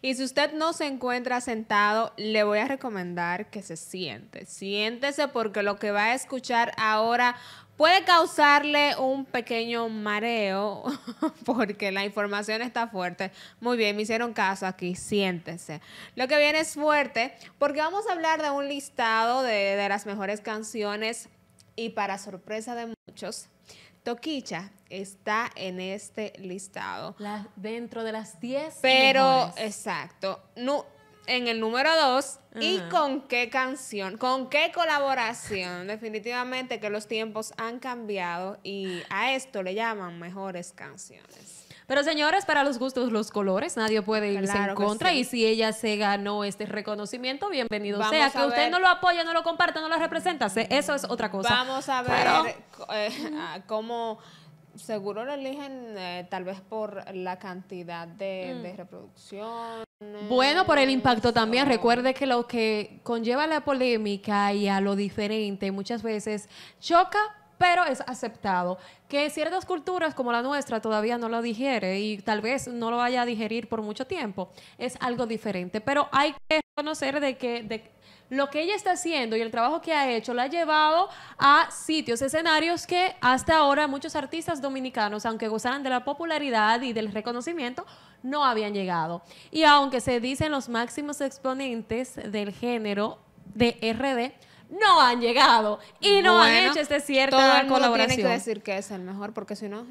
Y si usted no se encuentra sentado, le voy a recomendar que se siente. Siéntese porque lo que va a escuchar ahora puede causarle un pequeño mareo porque la información está fuerte. Muy bien, me hicieron caso aquí, siéntese. Lo que viene es fuerte porque vamos a hablar de un listado de, de las mejores canciones y para sorpresa de muchos, Toquicha está en este listado. dentro de las 10. Pero, exacto. No, en el número dos. ¿Y con qué canción? ¿Con qué colaboración? Definitivamente que los tiempos han cambiado y a esto le llaman mejores canciones. Pero señores, para los gustos, los colores, nadie puede irse en contra. Y si ella se ganó este reconocimiento, bienvenido sea. Que usted no lo apoya, no lo comparte, no lo representa, eso es otra cosa. Vamos a ver eh, cómo seguro lo eligen eh, tal vez por la cantidad de, mm. reproducción. Bueno, por el impacto también. Recuerde que lo que conlleva la polémica y a lo diferente muchas veces choca pero es aceptado. Que ciertas culturas como la nuestra todavía no lo digiere y tal vez no lo vaya a digerir por mucho tiempo, es algo diferente. Pero hay que reconocer de que de lo que ella está haciendo y el trabajo que ha hecho la ha llevado a sitios, escenarios que hasta ahora muchos artistas dominicanos, aunque gozaran de la popularidad y del reconocimiento, no habían llegado. Y aunque se dicen los máximos exponentes del género de RD, no han llegado y no han hecho este cierta todo Tiene que decir que es el mejor, porque si no,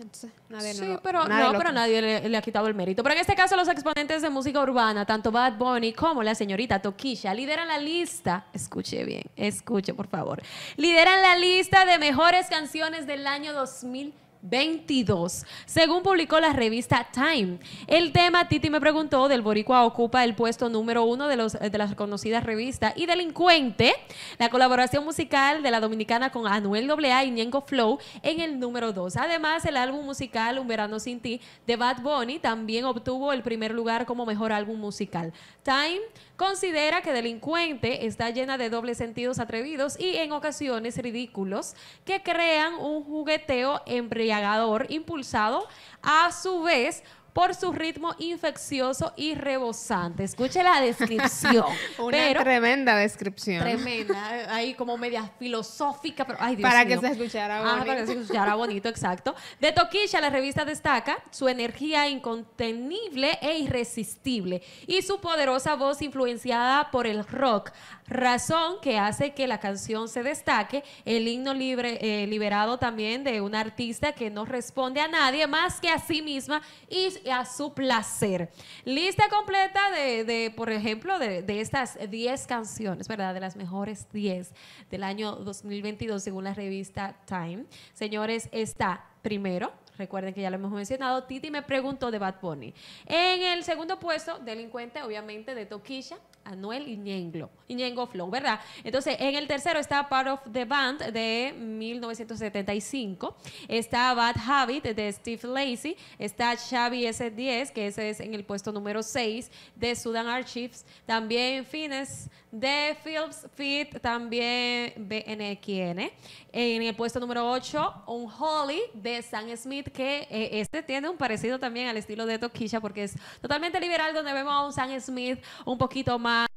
nadie pero nadie le, ha quitado el mérito. Pero en este caso, los exponentes de música urbana, tanto Bad Bunny como la señorita Toquilla, lideran la lista. Escuche bien, escuche, por favor. Lideran la lista de mejores canciones del año 2000 22, según publicó la revista Time. El tema Titi me preguntó del Boricua ocupa el puesto número uno de, los, de las conocidas revistas y Delincuente, la colaboración musical de la dominicana con Anuel AA y Ñengo Flow en el número 2. Además, el álbum musical Un Verano Sin Ti de Bad Bunny también obtuvo el primer lugar como mejor álbum musical. Time considera que Delincuente está llena de dobles sentidos atrevidos y en ocasiones ridículos que crean un jugueteo en Agador impulsado a su vez por su ritmo infeccioso y rebosante. Escuche la descripción. Una tremenda descripción. Tremenda, ahí como media filosófica, pero Para que se escuchara ah, bonito. para que se escuchara bonito, exacto. De Toquilla, la revista destaca su energía incontenible e irresistible y su poderosa voz influenciada por el rock, razón que hace que la canción se destaque. El himno libre, eh, liberado también de una artista que no responde a nadie más que a sí misma y, a su placer. Lista completa de, por ejemplo, de, de estas 10 canciones, ¿verdad? De las mejores 10 del año 2022 según la revista Time. Señores, está primero, Recuerden que ya lo hemos mencionado. Titi me preguntó de Bad Bunny. En el segundo puesto, delincuente, obviamente, de Toquilla. Anuel Iñenglo, Iñengo Flow, ¿verdad? Entonces, en el tercero está Part of the Band de 1975, está Bad Habit de Steve Lacey, está Xavi S10, que ese es en el puesto número 6 de Sudan Archives, también Fines de Phillips Fit, también BNQN, en el puesto número 8, Un Holly de Sam Smith, que eh, este tiene un parecido también al estilo de Toquilla, porque es totalmente liberal, donde vemos a un Sam Smith un poquito más más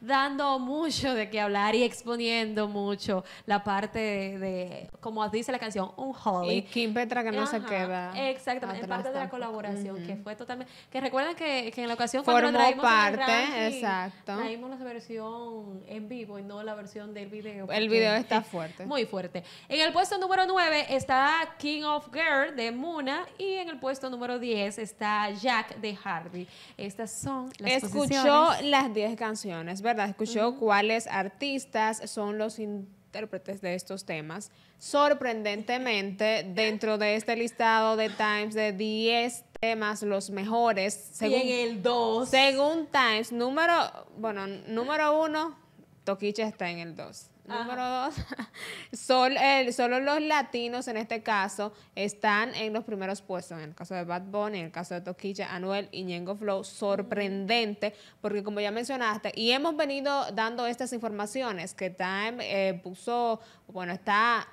dando mucho de qué hablar y exponiendo mucho la parte de, como dice la canción, un holly Y Kim Petra que no se queda. Exactamente, parte de la colaboración, que fue totalmente. Que recuerdan que, en la ocasión Formó parte, exacto. Traímos la versión en vivo y no la versión del video. El video está fuerte. muy fuerte. En el puesto número 9 está King of Girl de Muna y en el puesto número 10 está Jack de Harvey. Estas son las Escuchó las 10 canciones es ¿verdad? Escuchó cuáles artistas son los intérpretes de estos temas. Sorprendentemente, dentro de este listado de Times de 10 temas los mejores, según en el 2, según Times, número, bueno, número uno toquiche está en el 2. Número dos, solo los latinos en este caso están en los primeros puestos. En el caso de Bad Bunny, en el caso de Toquilla, Anuel y Ñengo Flow, sorprendente, porque como ya mencionaste, y hemos venido dando estas informaciones que Time eh, puso, bueno, está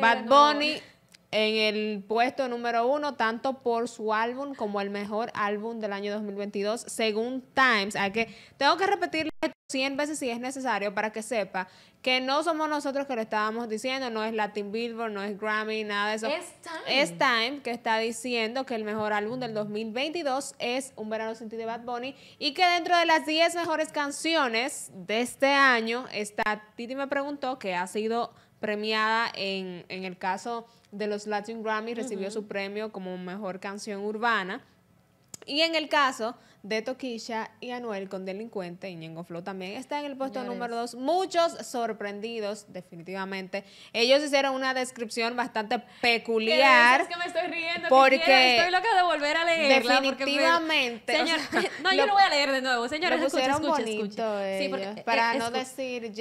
Bad Bunny. en el puesto número uno, tanto por su álbum como el mejor álbum del año 2022, según Times. Hay que, tengo que repetirle 100 veces si es necesario para que sepa que no somos nosotros que lo estábamos diciendo, no es Latin Billboard, no es Grammy, nada de eso. Es Time. Es Time que está diciendo que el mejor álbum del 2022 es Un Verano Sin Ti de Bad Bunny y que dentro de las 10 mejores canciones de este año está Titi me preguntó que ha sido premiada en, el caso de los Latin Grammy, recibió su premio como mejor canción urbana. Y en el caso de Toquilla y Anuel con Delincuente y Ñengo Flow también está en el puesto número 2. Muchos sorprendidos, definitivamente. Ellos hicieron una descripción bastante peculiar. Es que me estoy riendo. Porque estoy loca de volver a leerla. Definitivamente. Señor, no, yo lo voy a leer de nuevo. Señores, Escucha, escucha, escucha. Sí, eh, porque, para eh, no decir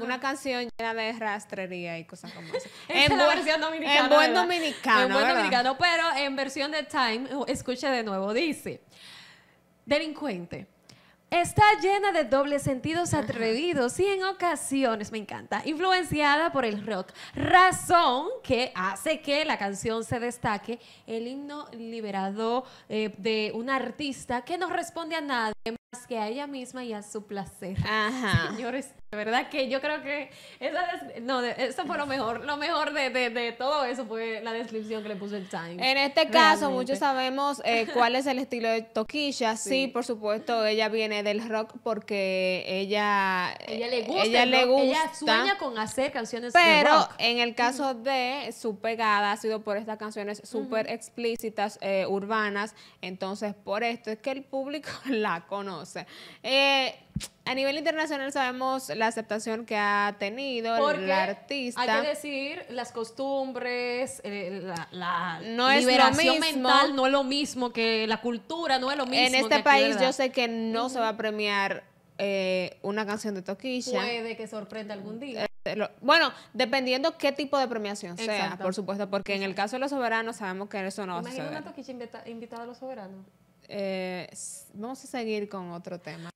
una canción llena de rastrería y cosas como eso. en, versión dominicana, en buen dominicano. En buen dominicano, pero en versión de Time, escuche de nuevo, dice... Delincuente. Está llena de dobles sentidos atrevidos y en ocasiones, me encanta, influenciada por el rock, razón que hace que la canción se destaque, el himno liberado eh, de un artista que no responde a nadie que a ella misma y a su placer. Ajá. Señores, de verdad que yo creo que esa no, eso fue lo mejor, lo mejor de, todo eso fue la descripción que le puso el Time. En este caso, muchos sabemos eh, cuál es el estilo de Toquilla. Sí. por supuesto, ella viene del rock porque ella eh, ella le gusta, ella, sueña con hacer canciones pero de rock. en el caso de su pegada ha sido por estas canciones súper explícitas eh, urbanas, entonces por esto es que el público la conoce. Eh, a nivel internacional sabemos la aceptación que ha tenido el artista. Hay que decir, las costumbres, eh, la, liberación mental no es lo mismo que la cultura, no es lo mismo. En este país yo sé que no se va a premiar eh, una canción de Toquilla. Puede que sorprenda algún día. bueno, dependiendo qué tipo de premiación sea, por supuesto, porque en el caso de los soberanos sabemos que eso no va a una Toquilla invitada a los soberanos eh, vamos a seguir con otro tema.